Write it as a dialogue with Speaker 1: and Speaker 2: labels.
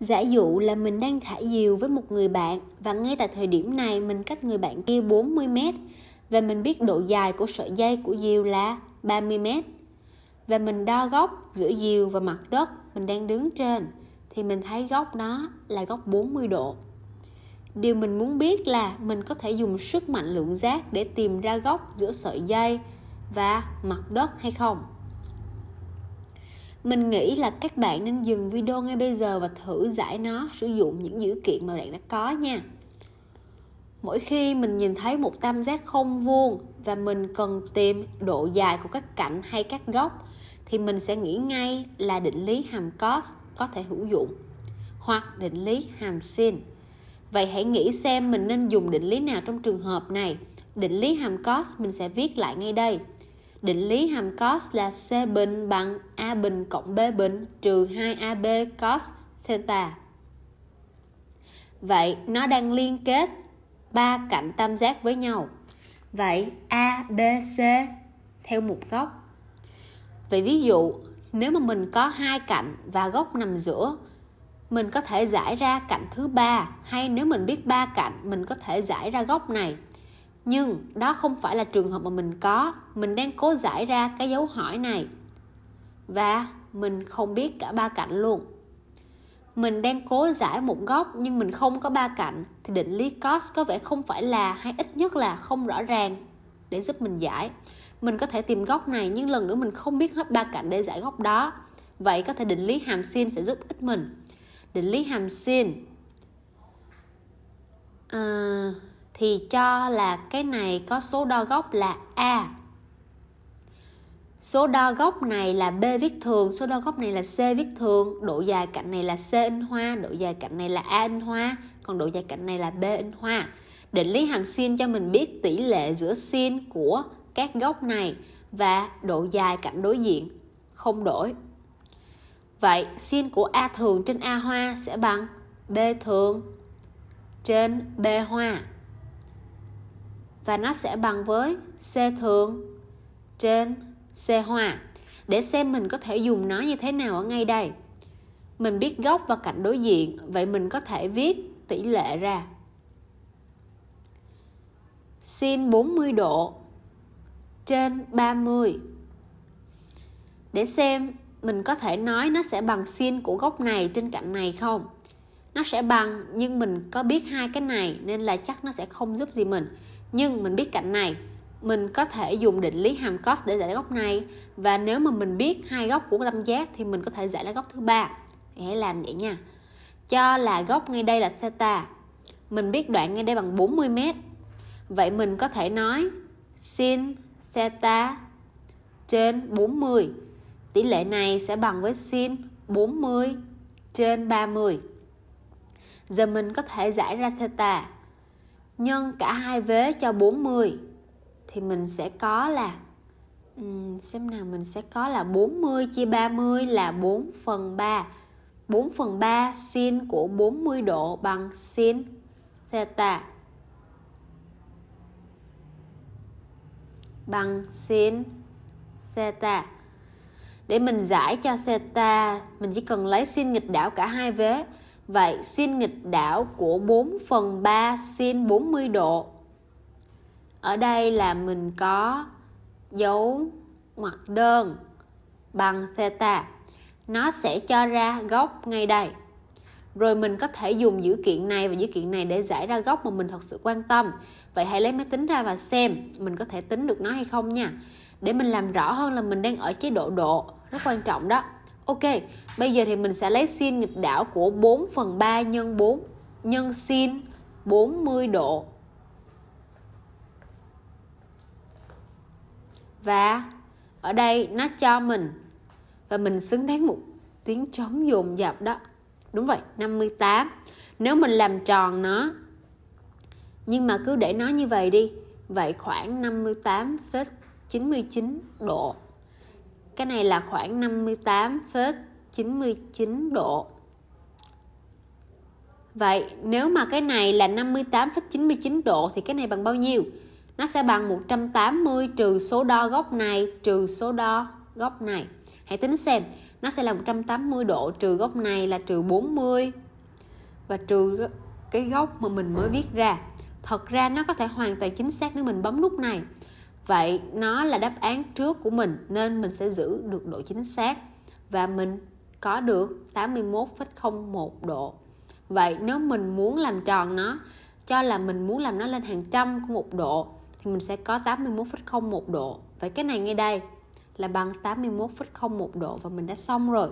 Speaker 1: Giả dụ là mình đang thả diều với một người bạn và ngay tại thời điểm này mình cách người bạn kia 40 mét và mình biết độ dài của sợi dây của diều là 30 mét và mình đo góc giữa diều và mặt đất mình đang đứng trên thì mình thấy góc nó là góc 40 độ. Điều mình muốn biết là mình có thể dùng sức mạnh lượng giác để tìm ra góc giữa sợi dây và mặt đất hay không? mình nghĩ là các bạn nên dừng video ngay bây giờ và thử giải nó sử dụng những dữ kiện mà bạn đã có nha mỗi khi mình nhìn thấy một tam giác không vuông và mình cần tìm độ dài của các cạnh hay các góc thì mình sẽ nghĩ ngay là định lý hàm cos có thể hữu dụng hoặc định lý hàm sin vậy hãy nghĩ xem mình nên dùng định lý nào trong trường hợp này định lý hàm cos mình sẽ viết lại ngay đây định lý hàm cos là C bình bằng A bình cộng B bình trừ 2AB cos theta. Vậy nó đang liên kết ba cạnh tam giác với nhau. Vậy ABC theo một góc. Vậy ví dụ, nếu mà mình có hai cạnh và góc nằm giữa, mình có thể giải ra cạnh thứ ba hay nếu mình biết ba cạnh, mình có thể giải ra góc này nhưng đó không phải là trường hợp mà mình có mình đang cố giải ra cái dấu hỏi này và mình không biết cả ba cạnh luôn mình đang cố giải một góc nhưng mình không có ba cạnh thì định lý cos có vẻ không phải là hay ít nhất là không rõ ràng để giúp mình giải mình có thể tìm góc này nhưng lần nữa mình không biết hết ba cạnh để giải góc đó vậy có thể định lý hàm sin sẽ giúp ích mình định lý hàm sin à, thì cho là cái này có số đo góc là a số đo góc này là b viết thường số đo góc này là c viết thường độ dài cạnh này là c in hoa độ dài cạnh này là a in hoa còn độ dài cạnh này là b in hoa định lý hàm sin cho mình biết tỷ lệ giữa sin của các góc này và độ dài cạnh đối diện không đổi vậy sin của a thường trên a hoa sẽ bằng b thường trên b hoa và nó sẽ bằng với C thường trên C hòa để xem mình có thể dùng nó như thế nào ở ngay đây. Mình biết góc và cạnh đối diện, vậy mình có thể viết tỷ lệ ra. Sin 40 độ trên 30. Để xem mình có thể nói nó sẽ bằng sin của góc này trên cạnh này không? Nó sẽ bằng nhưng mình có biết hai cái này nên là chắc nó sẽ không giúp gì mình nhưng mình biết cạnh này mình có thể dùng định lý hàm cos để giải góc này và nếu mà mình biết hai góc của tam giác thì mình có thể giải ra góc thứ ba hãy làm vậy nha cho là góc ngay đây là theta mình biết đoạn ngay đây bằng 40 mét vậy mình có thể nói sin theta trên 40 tỷ lệ này sẽ bằng với sin 40 trên 30 giờ mình có thể giải ra theta nhân cả hai vế cho 40 thì mình sẽ có là xem nào mình sẽ có là 40 chia 30 là 4 phần 3 4 phần 3 sin của 40 độ bằng sin theta bằng sin theta để mình giải cho theta mình chỉ cần lấy sin nghịch đảo cả hai vế Vậy sin nghịch đảo của 4 phần 3 sin 40 độ Ở đây là mình có dấu ngoặc đơn bằng theta Nó sẽ cho ra góc ngay đây rồi mình có thể dùng dữ kiện này và dữ kiện này để giải ra góc mà mình thật sự quan tâm vậy hãy lấy máy tính ra và xem mình có thể tính được nó hay không nha để mình làm rõ hơn là mình đang ở chế độ độ rất quan trọng đó Ok, bây giờ thì mình sẽ lấy sin nghịch đảo của 4 phần 3 nhân 4 nhân sin 40 độ. Và ở đây nó cho mình và mình xứng đáng một tiếng trống dồn dập đó. Đúng vậy, 58. Nếu mình làm tròn nó nhưng mà cứ để nó như vậy đi. Vậy khoảng 58,99 độ cái này là khoảng 58,99 độ Vậy nếu mà cái này là 58,99 độ thì cái này bằng bao nhiêu? Nó sẽ bằng 180 trừ số đo góc này trừ số đo góc này. Hãy tính xem, nó sẽ là 180 độ trừ góc này là trừ 40 và trừ cái góc mà mình mới viết ra. Thật ra nó có thể hoàn toàn chính xác nếu mình bấm nút này vậy nó là đáp án trước của mình nên mình sẽ giữ được độ chính xác và mình có được 81,01 độ vậy nếu mình muốn làm tròn nó cho là mình muốn làm nó lên hàng trăm của một độ thì mình sẽ có 81,01 độ vậy cái này ngay đây là bằng 81,01 độ và mình đã xong rồi